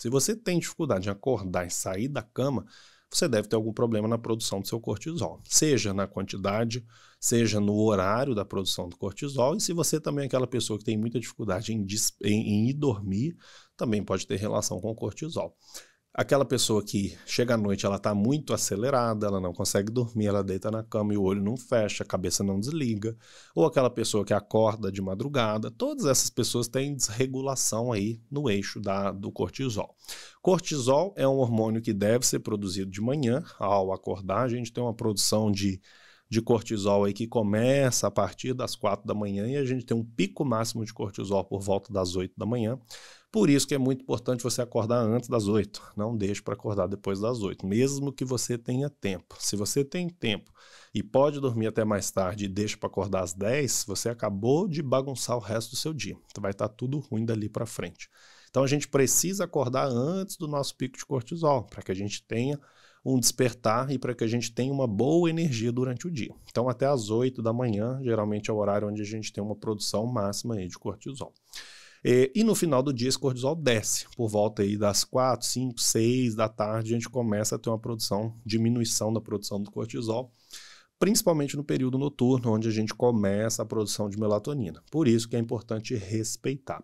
Se você tem dificuldade em acordar e sair da cama, você deve ter algum problema na produção do seu cortisol, seja na quantidade, seja no horário da produção do cortisol, e se você também é aquela pessoa que tem muita dificuldade em, em, em ir dormir, também pode ter relação com o cortisol. Aquela pessoa que chega à noite, ela está muito acelerada, ela não consegue dormir, ela deita na cama e o olho não fecha, a cabeça não desliga. Ou aquela pessoa que acorda de madrugada. Todas essas pessoas têm desregulação aí no eixo da, do cortisol. Cortisol é um hormônio que deve ser produzido de manhã, ao acordar. A gente tem uma produção de de cortisol aí que começa a partir das quatro da manhã e a gente tem um pico máximo de cortisol por volta das oito da manhã. Por isso que é muito importante você acordar antes das oito. Não deixe para acordar depois das oito, mesmo que você tenha tempo. Se você tem tempo e pode dormir até mais tarde e deixa para acordar às dez, você acabou de bagunçar o resto do seu dia. Então vai estar tá tudo ruim dali para frente. Então a gente precisa acordar antes do nosso pico de cortisol, para que a gente tenha um despertar e para que a gente tenha uma boa energia durante o dia. Então, até às 8 da manhã, geralmente é o horário onde a gente tem uma produção máxima de cortisol. E, é, e, no final do dia, esse cortisol desce. Por volta aí das 4, 5, 6 da tarde, a gente começa a ter uma produção, diminuição da produção do cortisol, principalmente no período noturno, onde a gente começa a produção de melatonina. Por isso que é importante respeitar.